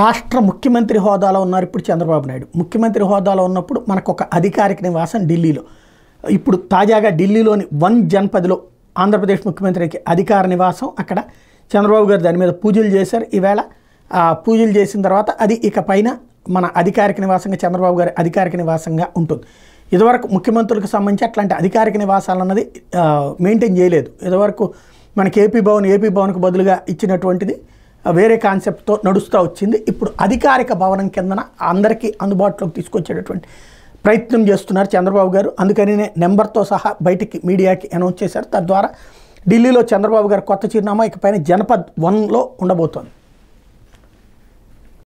రాష్ట్ర ముఖ్యమంత్రి హోదాలో ఉన్నారు ఇప్పుడు చంద్రబాబు నాయుడు ముఖ్యమంత్రి హోదాలో ఉన్నప్పుడు మనకు ఒక అధికారిక నివాసం ఢిల్లీలో ఇప్పుడు తాజాగా ఢిల్లీలోని వన్ జన్పదిలో ఆంధ్రప్రదేశ్ ముఖ్యమంత్రికి అధికార నివాసం అక్కడ చంద్రబాబు గారు దాని మీద పూజలు చేశారు ఈవేళ పూజలు చేసిన తర్వాత అది ఇక పైన మన అధికారిక నివాసంగా చంద్రబాబు గారి అధికారిక నివాసంగా ఉంటుంది ఇదివరకు ముఖ్యమంత్రులకు సంబంధించి అట్లాంటి అధికారిక నివాసాలు అన్నది మెయింటైన్ చేయలేదు ఇదివరకు మనకి ఏపీ భవన్ ఏపీ భవన్కు బదులుగా ఇచ్చినటువంటిది వేరే కాన్సెప్ట్తో నడుస్తూ వచ్చింది ఇప్పుడు అధికారిక భవనం కిందన అందరికీ అందుబాటులోకి తీసుకొచ్చేటటువంటి ప్రయత్నం చేస్తున్నారు చంద్రబాబు గారు అందుకని నెంబర్తో సహా బయటికి మీడియాకి అనౌన్స్ చేశారు తద్వారా ఢిల్లీలో చంద్రబాబు గారు కొత్త చిరునామా ఇకపైన జనపద్ వన్లో ఉండబోతోంది